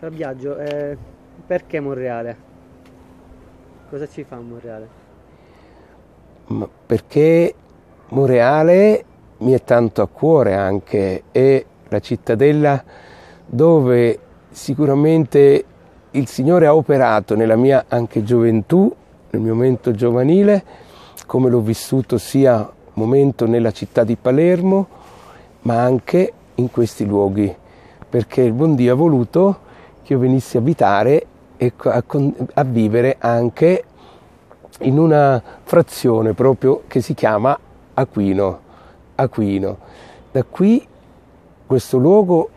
Fabiaggio, eh, perché Monreale? Cosa ci fa Monreale? Ma perché Monreale mi è tanto a cuore anche, è la cittadella dove sicuramente il Signore ha operato nella mia anche gioventù, nel mio momento giovanile, come l'ho vissuto sia momento nella città di Palermo, ma anche in questi luoghi, perché il buon Dio ha voluto che io venissi a abitare e a, a vivere anche in una frazione proprio che si chiama Aquino. Aquino. Da qui questo luogo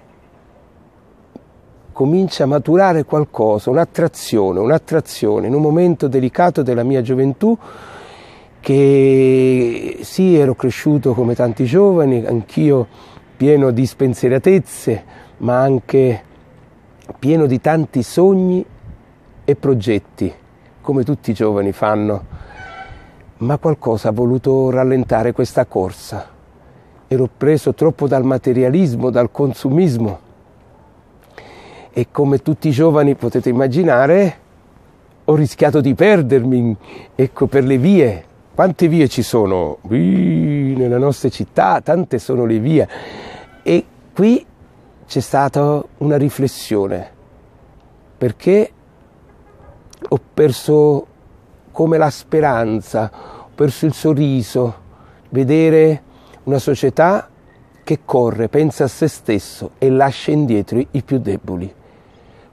comincia a maturare qualcosa, un'attrazione, un'attrazione in un momento delicato della mia gioventù che sì, ero cresciuto come tanti giovani, anch'io pieno di spensieratezze, ma anche pieno di tanti sogni e progetti, come tutti i giovani fanno, ma qualcosa ha voluto rallentare questa corsa. Ero preso troppo dal materialismo, dal consumismo e come tutti i giovani potete immaginare ho rischiato di perdermi ecco, per le vie. Quante vie ci sono? Ui, nella nostra città tante sono le vie e qui c'è stata una riflessione perché ho perso come la speranza, ho perso il sorriso, vedere una società che corre, pensa a se stesso e lascia indietro i più deboli.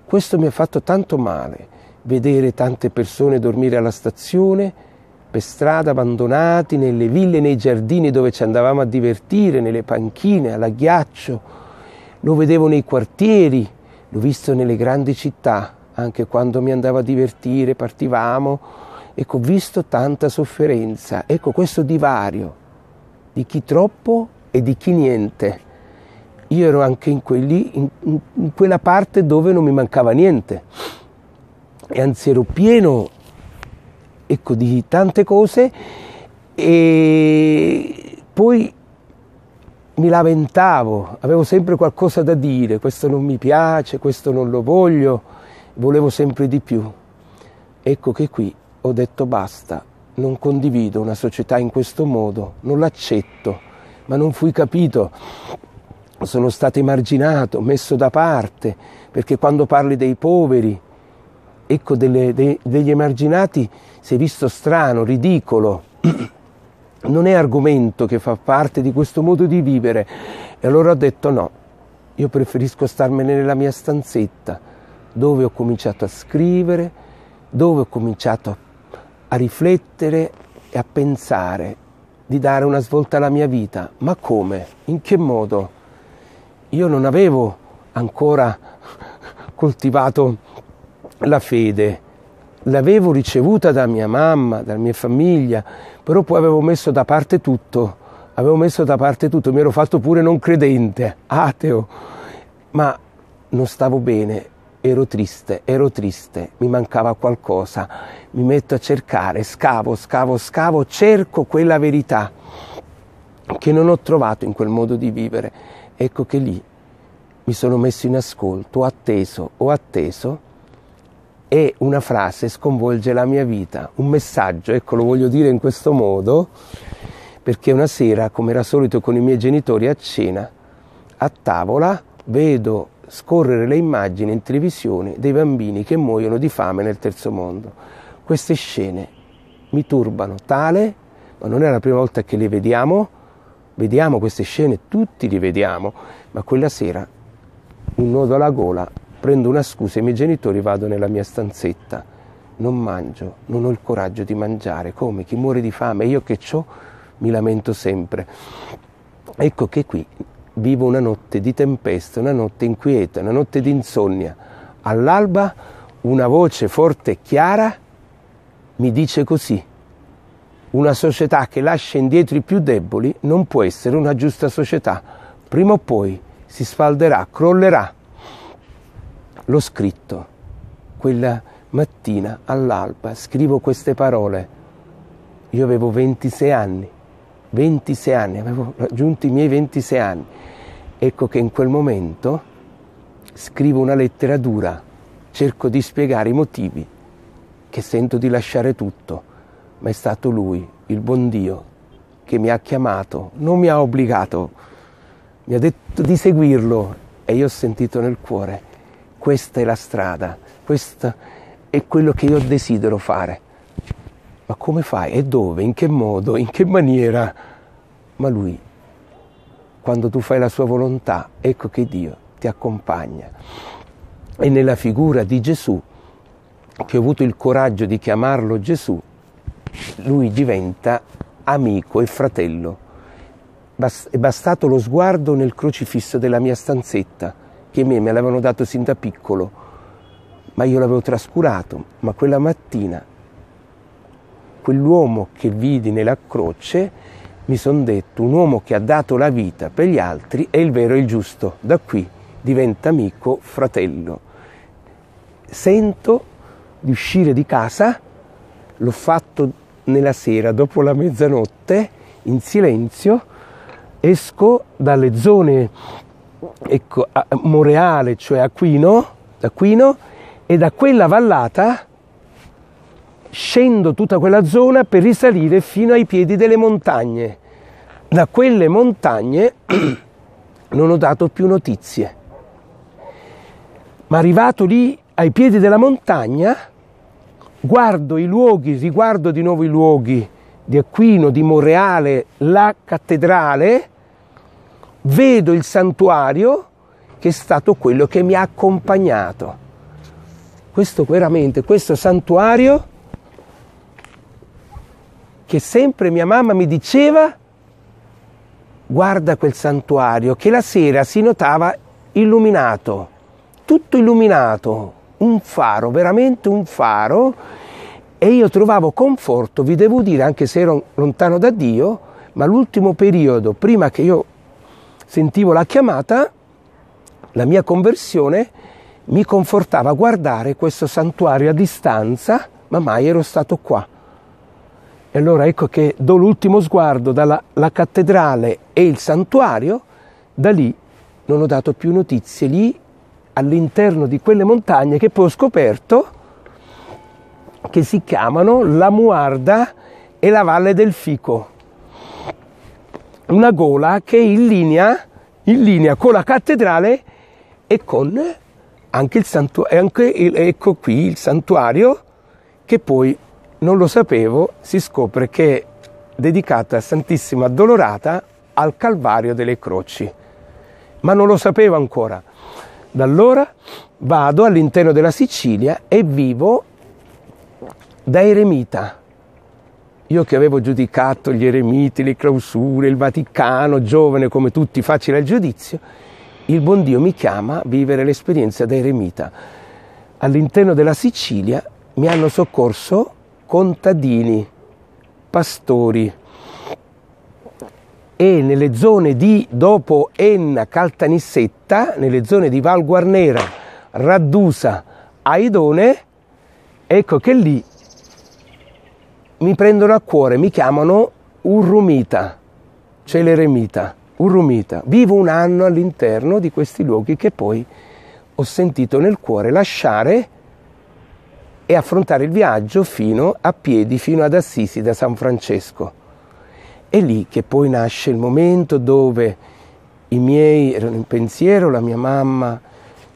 Questo mi ha fatto tanto male, vedere tante persone dormire alla stazione, per strada abbandonati, nelle ville, nei giardini dove ci andavamo a divertire, nelle panchine, alla ghiaccio lo vedevo nei quartieri, l'ho visto nelle grandi città, anche quando mi andavo a divertire, partivamo, ecco, ho visto tanta sofferenza, ecco questo divario di chi troppo e di chi niente. Io ero anche in, quelli, in, in quella parte dove non mi mancava niente e anzi ero pieno ecco, di tante cose e poi mi lamentavo, avevo sempre qualcosa da dire, questo non mi piace, questo non lo voglio, volevo sempre di più. Ecco che qui ho detto basta, non condivido una società in questo modo, non l'accetto, ma non fui capito, sono stato emarginato, messo da parte, perché quando parli dei poveri, ecco delle, dei, degli emarginati, sei visto strano, ridicolo. non è argomento che fa parte di questo modo di vivere. E allora ho detto no, io preferisco starmene nella mia stanzetta, dove ho cominciato a scrivere, dove ho cominciato a riflettere e a pensare di dare una svolta alla mia vita. Ma come? In che modo? Io non avevo ancora coltivato la fede l'avevo ricevuta da mia mamma, dalla mia famiglia, però poi avevo messo da parte tutto, avevo messo da parte tutto, mi ero fatto pure non credente, ateo, ma non stavo bene, ero triste, ero triste, mi mancava qualcosa, mi metto a cercare, scavo, scavo, scavo, cerco quella verità che non ho trovato in quel modo di vivere. Ecco che lì mi sono messo in ascolto, ho atteso, ho atteso e una frase sconvolge la mia vita, un messaggio, ecco lo voglio dire in questo modo, perché una sera, come era solito con i miei genitori a cena, a tavola vedo scorrere le immagini in televisione dei bambini che muoiono di fame nel terzo mondo. Queste scene mi turbano tale, ma non è la prima volta che le vediamo, vediamo queste scene, tutti le vediamo, ma quella sera un nodo alla gola Prendo una scusa ai miei genitori, vado nella mia stanzetta. Non mangio, non ho il coraggio di mangiare. Come? Chi muore di fame? Io che ciò mi lamento sempre. Ecco che qui vivo una notte di tempesta, una notte inquieta, una notte di insonnia. All'alba una voce forte e chiara mi dice così. Una società che lascia indietro i più deboli non può essere una giusta società. Prima o poi si sfalderà, crollerà l'ho scritto. Quella mattina all'alba scrivo queste parole. Io avevo 26 anni, 26 anni, avevo raggiunto i miei 26 anni. Ecco che in quel momento scrivo una lettera dura, cerco di spiegare i motivi, che sento di lasciare tutto, ma è stato lui, il buon Dio, che mi ha chiamato, non mi ha obbligato, mi ha detto di seguirlo e io ho sentito nel cuore questa è la strada, questo è quello che io desidero fare. Ma come fai? E dove? In che modo? In che maniera? Ma lui, quando tu fai la sua volontà, ecco che Dio ti accompagna. E nella figura di Gesù, che ho avuto il coraggio di chiamarlo Gesù, lui diventa amico e fratello. È bastato lo sguardo nel crocifisso della mia stanzetta che a me me l'avevano dato sin da piccolo, ma io l'avevo trascurato, ma quella mattina quell'uomo che vidi nella croce, mi sono detto, un uomo che ha dato la vita per gli altri è il vero e il giusto, da qui diventa amico, fratello. Sento di uscire di casa, l'ho fatto nella sera, dopo la mezzanotte, in silenzio, esco dalle zone ecco, Moreale, cioè Aquino, Aquino, e da quella vallata scendo tutta quella zona per risalire fino ai piedi delle montagne. Da quelle montagne non ho dato più notizie. Ma arrivato lì, ai piedi della montagna, guardo i luoghi, riguardo di nuovo i luoghi di Aquino, di Moreale, la cattedrale, vedo il santuario che è stato quello che mi ha accompagnato. Questo veramente, questo santuario che sempre mia mamma mi diceva, guarda quel santuario che la sera si notava illuminato, tutto illuminato, un faro, veramente un faro, e io trovavo conforto, vi devo dire, anche se ero lontano da Dio, ma l'ultimo periodo, prima che io sentivo la chiamata, la mia conversione mi confortava a guardare questo santuario a distanza, ma mai ero stato qua. E allora ecco che do l'ultimo sguardo dalla cattedrale e il santuario, da lì non ho dato più notizie, lì all'interno di quelle montagne che poi ho scoperto che si chiamano la Muarda e la Valle del Fico una gola che è in linea, in linea con la cattedrale e con anche il santuario, anche il, ecco qui il santuario che poi non lo sapevo, si scopre che è dedicata a Santissima Addolorata al Calvario delle Croci, ma non lo sapevo ancora. Da allora vado all'interno della Sicilia e vivo da eremita io che avevo giudicato gli eremiti, le clausure, il Vaticano, giovane come tutti, facile al giudizio, il buon Dio mi chiama a vivere l'esperienza da eremita. All'interno della Sicilia mi hanno soccorso contadini, pastori e nelle zone di dopo Enna, Caltanissetta, nelle zone di Val Guarnera, Raddusa, Aidone, ecco che lì mi prendono a cuore, mi chiamano Urrumita, cioè l'eremita, Urrumita. Vivo un anno all'interno di questi luoghi che poi ho sentito nel cuore lasciare e affrontare il viaggio fino a piedi, fino ad Assisi da San Francesco. È lì che poi nasce il momento dove i miei, erano in pensiero, la mia mamma,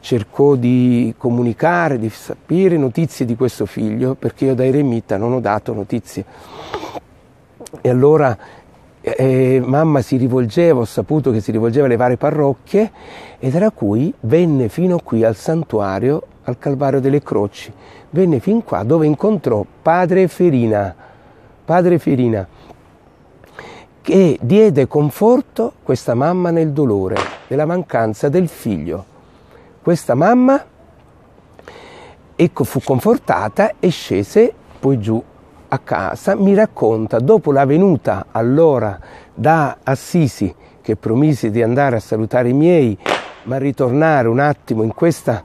cercò di comunicare, di sapere notizie di questo figlio, perché io da eremita non ho dato notizie. E allora eh, mamma si rivolgeva, ho saputo che si rivolgeva alle varie parrocchie, e tra cui venne fino qui al santuario, al Calvario delle Croci, venne fin qua dove incontrò padre Ferina, padre Ferina, che diede conforto questa mamma nel dolore della mancanza del figlio questa mamma e fu confortata e scese poi giù a casa. Mi racconta, dopo la venuta allora da Assisi, che promise di andare a salutare i miei, ma ritornare un attimo in questa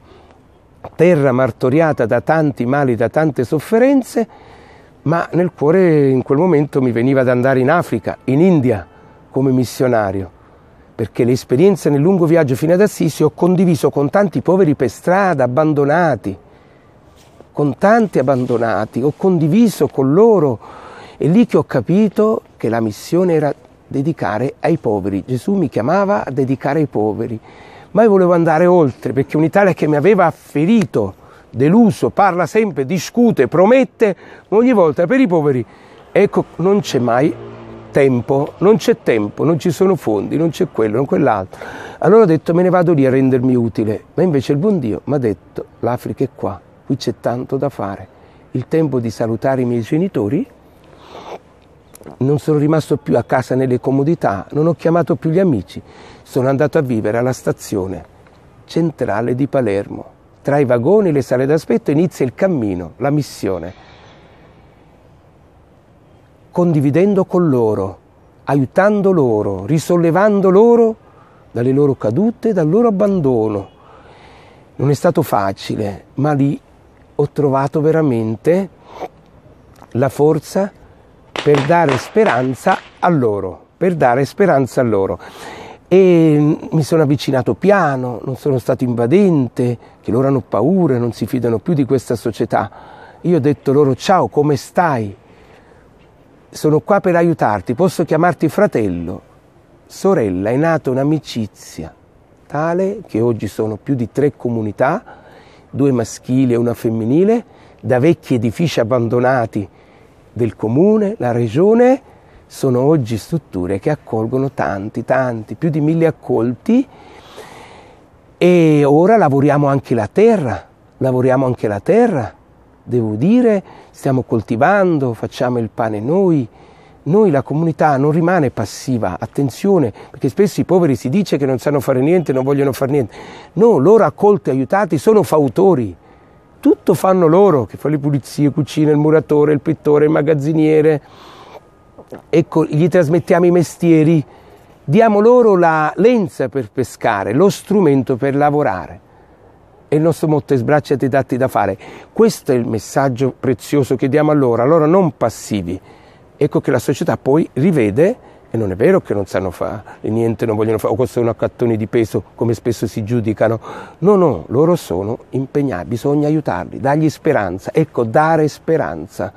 terra martoriata da tanti mali, da tante sofferenze, ma nel cuore in quel momento mi veniva ad andare in Africa, in India, come missionario perché le esperienze nel lungo viaggio fino ad Assisi ho condiviso con tanti poveri per strada, abbandonati, con tanti abbandonati, ho condiviso con loro, è lì che ho capito che la missione era dedicare ai poveri. Gesù mi chiamava a dedicare ai poveri, ma io volevo andare oltre perché un'Italia che mi aveva ferito, deluso, parla sempre, discute, promette, ogni volta per i poveri, ecco, non c'è mai tempo, non c'è tempo, non ci sono fondi, non c'è quello, non quell'altro. Allora ho detto me ne vado lì a rendermi utile, ma invece il buon Dio mi ha detto l'Africa è qua, qui c'è tanto da fare. Il tempo di salutare i miei genitori, non sono rimasto più a casa nelle comodità, non ho chiamato più gli amici, sono andato a vivere alla stazione centrale di Palermo. Tra i vagoni le sale d'aspetto inizia il cammino, la missione condividendo con loro, aiutando loro, risollevando loro dalle loro cadute, dal loro abbandono. Non è stato facile, ma lì ho trovato veramente la forza per dare speranza a loro, per dare speranza a loro. E mi sono avvicinato piano, non sono stato invadente, che loro hanno paura, non si fidano più di questa società. Io ho detto loro ciao, come stai? sono qua per aiutarti, posso chiamarti fratello, sorella, è nata un'amicizia tale che oggi sono più di tre comunità, due maschili e una femminile, da vecchi edifici abbandonati del comune, la regione, sono oggi strutture che accolgono tanti, tanti, più di mille accolti e ora lavoriamo anche la terra, lavoriamo anche la terra devo dire, stiamo coltivando, facciamo il pane noi. Noi la comunità non rimane passiva, attenzione, perché spesso i poveri si dice che non sanno fare niente, non vogliono fare niente. No, loro accolti, aiutati, sono fautori. Tutto fanno loro, che fanno le pulizie, cucina, il muratore, il pittore, il magazziniere. Ecco, gli trasmettiamo i mestieri, diamo loro la lenza per pescare, lo strumento per lavorare e il nostro motto è sbracciati e datti da fare. Questo è il messaggio prezioso che diamo a loro, a loro non passivi. Ecco che la società poi rivede, e non è vero che non sanno fare niente, non vogliono fare, o questo a cattoni di peso, come spesso si giudicano. No, no, loro sono impegnati, bisogna aiutarli, dargli speranza. Ecco, dare speranza.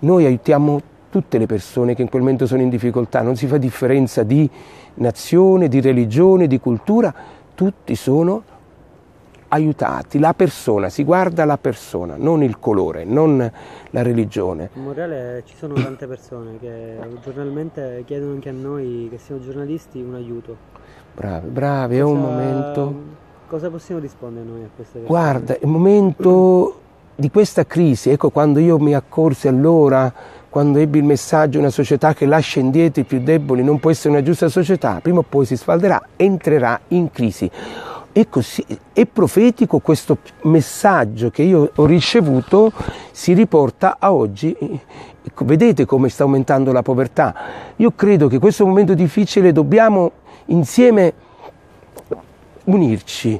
Noi aiutiamo tutte le persone che in quel momento sono in difficoltà, non si fa differenza di nazione, di religione, di cultura, tutti sono aiutati, la persona, si guarda la persona, non il colore, non la religione. In Monreale ci sono tante persone che giornalmente chiedono anche a noi che siamo giornalisti un aiuto. Bravi, bravi, cosa, è un momento. Cosa possiamo rispondere noi a questa persone? Guarda, è un momento di questa crisi, ecco quando io mi accorsi allora, quando ebbi il messaggio una società che lascia indietro i più deboli non può essere una giusta società, prima o poi si sfalderà, entrerà in crisi. E così è profetico questo messaggio che io ho ricevuto, si riporta a oggi. Vedete come sta aumentando la povertà. Io credo che questo momento difficile dobbiamo insieme unirci,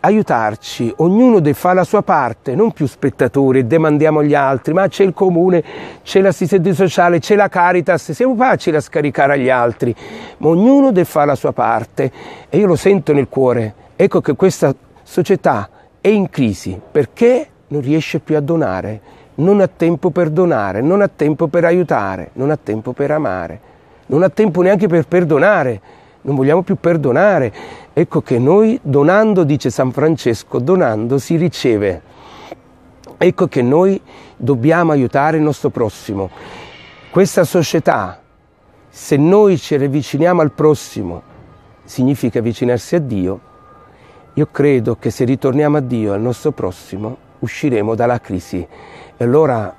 aiutarci, ognuno deve fare la sua parte, non più spettatori, demandiamo agli altri, ma c'è il comune, c'è l'assistente sociale, c'è la Caritas, siamo facili a scaricare agli altri, ma ognuno deve fare la sua parte e io lo sento nel cuore, Ecco che questa società è in crisi perché non riesce più a donare, non ha tempo per donare, non ha tempo per aiutare, non ha tempo per amare, non ha tempo neanche per perdonare, non vogliamo più perdonare. Ecco che noi donando, dice San Francesco, donando si riceve. Ecco che noi dobbiamo aiutare il nostro prossimo. Questa società, se noi ci avviciniamo al prossimo, significa avvicinarsi a Dio, io credo che se ritorniamo a Dio, al nostro prossimo, usciremo dalla crisi. E allora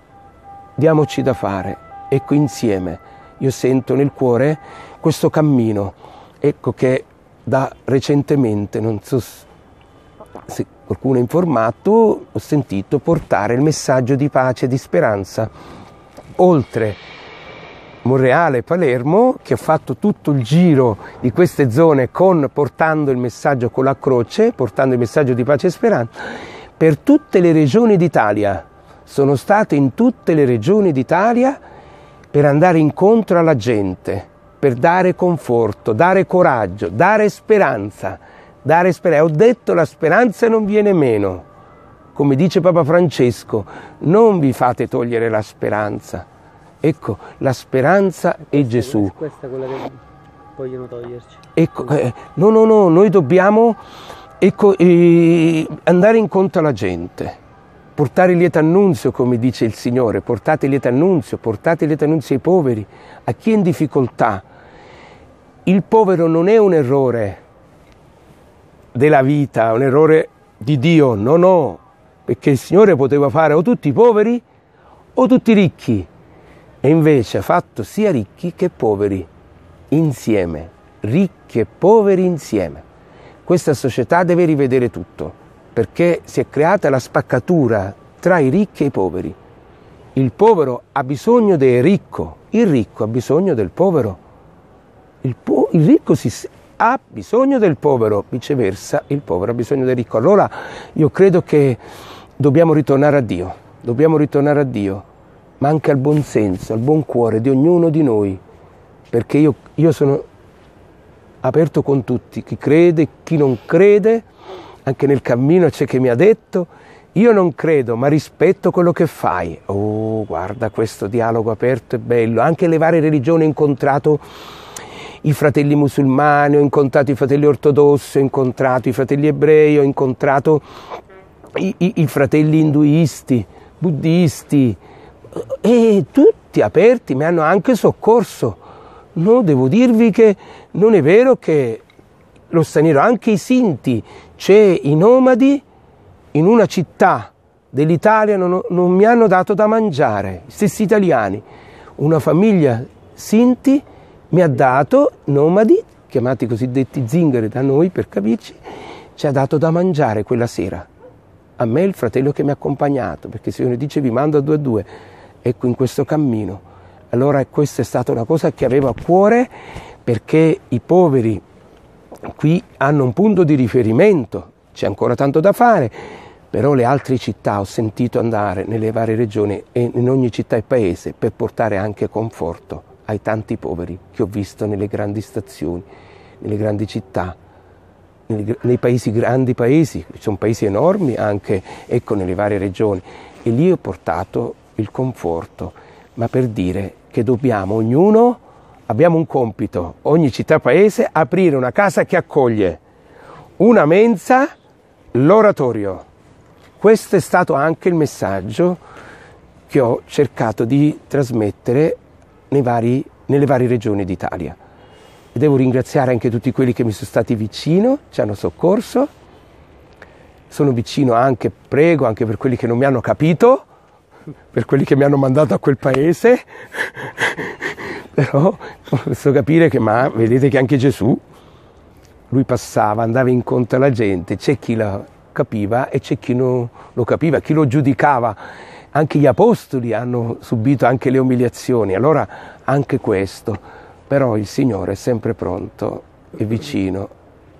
diamoci da fare. Ecco insieme, io sento nel cuore questo cammino, ecco che da recentemente, non so se qualcuno è informato, ho sentito portare il messaggio di pace e di speranza oltre Monreale, Palermo, che ho fatto tutto il giro di queste zone con, portando il messaggio con la croce, portando il messaggio di pace e speranza, per tutte le regioni d'Italia. Sono stato in tutte le regioni d'Italia per andare incontro alla gente, per dare conforto, dare coraggio, dare speranza, dare speranza. Ho detto la speranza non viene meno. Come dice Papa Francesco, non vi fate togliere la speranza. Ecco, la speranza è Gesù. Questa è quella che vogliono toglierci. Ecco, eh, no, no, no, noi dobbiamo ecco, eh, andare incontro alla gente. Portare lieto annunzio, come dice il Signore, portate lieto annunzio, portate lieto annunzio ai poveri, a chi è in difficoltà. Il povero non è un errore della vita, un errore di Dio, no, no, perché il Signore poteva fare o tutti i poveri o tutti i ricchi, e invece ha fatto sia ricchi che poveri insieme, ricchi e poveri insieme. Questa società deve rivedere tutto, perché si è creata la spaccatura tra i ricchi e i poveri. Il povero ha bisogno del ricco, il ricco ha bisogno del povero. Il, po- il ricco si, ha bisogno del povero, viceversa il povero ha bisogno del ricco. Allora io credo che dobbiamo ritornare a Dio, dobbiamo ritornare a Dio ma anche al buon senso, al buon cuore di ognuno di noi, perché io, io sono aperto con tutti, chi crede, chi non crede, anche nel cammino c'è chi mi ha detto, io non credo, ma rispetto quello che fai. Oh, guarda questo dialogo aperto e bello. Anche le varie religioni ho incontrato i fratelli musulmani, ho incontrato i fratelli ortodossi, ho incontrato i fratelli ebrei, ho incontrato i, i, i fratelli induisti, buddisti, e tutti aperti mi hanno anche soccorso. No, devo dirvi che non è vero che lo straniero, anche i Sinti, c'è cioè i nomadi in una città dell'Italia non, non, mi hanno dato da mangiare, gli stessi italiani. Una famiglia Sinti mi ha dato, nomadi, chiamati cosiddetti zingari da noi per capirci, ci ha dato da mangiare quella sera. A me il fratello che mi ha accompagnato, perché se uno dice vi mando a due a due, ecco, in questo cammino. Allora questa è stata una cosa che avevo a cuore perché i poveri qui hanno un punto di riferimento, c'è ancora tanto da fare, però le altre città ho sentito andare nelle varie regioni e in ogni città e paese per portare anche conforto ai tanti poveri che ho visto nelle grandi stazioni, nelle grandi città, nei, nei paesi grandi paesi, sono paesi enormi anche ecco, nelle varie regioni e lì ho portato il conforto, ma per dire che dobbiamo ognuno, abbiamo un compito, ogni città paese, aprire una casa che accoglie, una mensa, l'oratorio. Questo è stato anche il messaggio che ho cercato di trasmettere vari, nelle varie regioni d'Italia. E devo ringraziare anche tutti quelli che mi sono stati vicino, ci hanno soccorso. Sono vicino anche, prego, anche per quelli che non mi hanno capito per quelli che mi hanno mandato a quel paese, però posso capire che, ma vedete che anche Gesù, lui passava, andava incontro alla gente, c'è chi la capiva e c'è chi non lo capiva, chi lo giudicava. Anche gli apostoli hanno subito anche le umiliazioni, allora anche questo, però il Signore è sempre pronto e vicino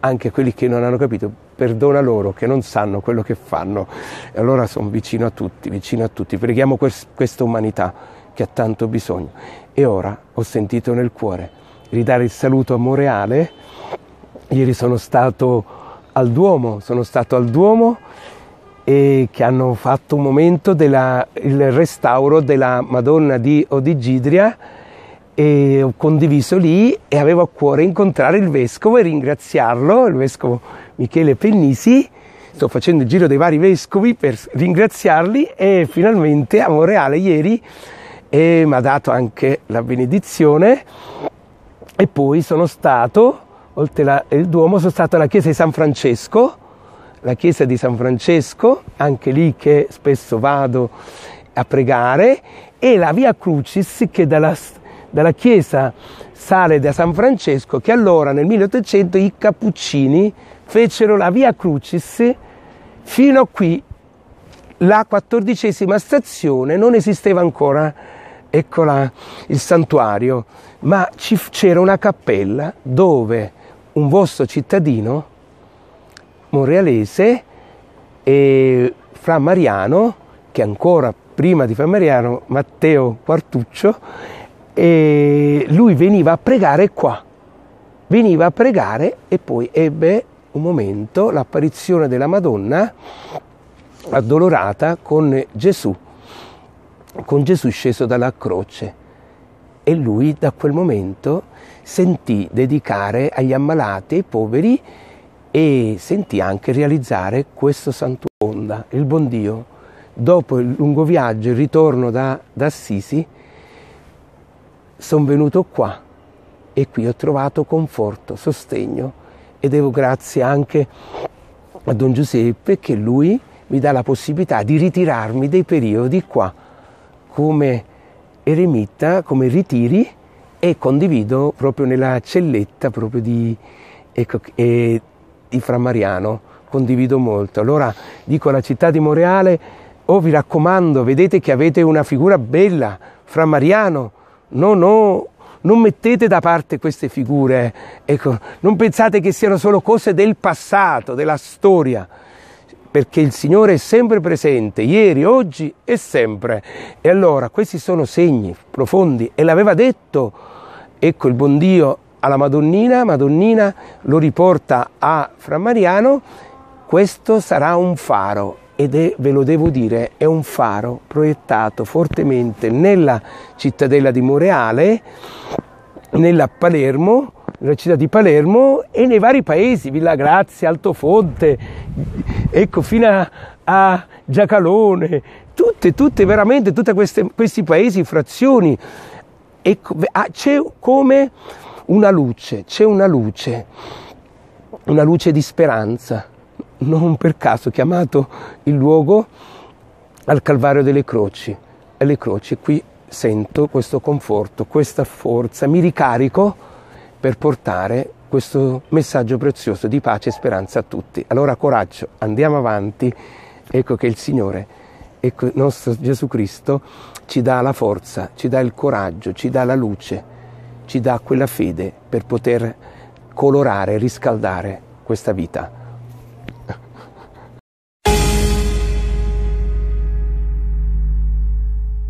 anche a quelli che non hanno capito perdona loro che non sanno quello che fanno. E allora sono vicino a tutti, vicino a tutti, preghiamo quest- questa umanità che ha tanto bisogno. E ora ho sentito nel cuore ridare il saluto a Moreale, ieri sono stato al Duomo, sono stato al Duomo e che hanno fatto un momento del restauro della Madonna di Odigidria e ho condiviso lì e avevo a cuore incontrare il vescovo e ringraziarlo, il vescovo Michele Pennisi. Sto facendo il giro dei vari vescovi per ringraziarli e finalmente a Monreale ieri eh, mi ha dato anche la benedizione e poi sono stato, oltre la, il Duomo, sono stato alla chiesa di San Francesco, la chiesa di San Francesco, anche lì che spesso vado a pregare, e la via Crucis che dalla dalla chiesa sale da San Francesco che allora nel 1800 i cappuccini fecero la via Crucis fino a qui la quattordicesima stazione non esisteva ancora eccola il santuario ma c'era una cappella dove un vostro cittadino monrealese e fra Mariano che ancora prima di Fra Mariano Matteo Quartuccio e lui veniva a pregare qua, veniva a pregare e poi ebbe un momento l'apparizione della Madonna addolorata con Gesù, con Gesù sceso dalla croce e lui da quel momento sentì dedicare agli ammalati, ai poveri e sentì anche realizzare questo santuondo, il buon Dio. Dopo il lungo viaggio, il ritorno da, da Assisi, sono venuto qua e qui ho trovato conforto, sostegno e devo grazie anche a Don Giuseppe che lui mi dà la possibilità di ritirarmi dei periodi qua come eremita, come ritiri e condivido proprio nella celletta proprio di, ecco, eh, di Frammariano, condivido molto. Allora dico alla città di Moreale, oh vi raccomando, vedete che avete una figura bella, Frammariano, no, no, non mettete da parte queste figure, ecco, non pensate che siano solo cose del passato, della storia, perché il Signore è sempre presente, ieri, oggi e sempre. E allora questi sono segni profondi e l'aveva detto, ecco il buon Dio alla Madonnina, Madonnina lo riporta a Fra Mariano, questo sarà un faro ed è, ve lo devo dire, è un faro proiettato fortemente nella cittadella di Moreale, nella Palermo, nella città di Palermo e nei vari paesi, Villa Grazia, Altofonte, ecco, fino a, a Giacalone, tutte, tutte, veramente, tutti questi paesi, frazioni. Ecco, ah, c'è come una luce, c'è una luce, una luce di speranza non per caso chiamato il luogo al Calvario delle Croci. E le Croci qui sento questo conforto, questa forza, mi ricarico per portare questo messaggio prezioso di pace e speranza a tutti. Allora coraggio, andiamo avanti, ecco che il Signore, ecco il nostro Gesù Cristo ci dà la forza, ci dà il coraggio, ci dà la luce, ci dà quella fede per poter colorare, riscaldare questa vita.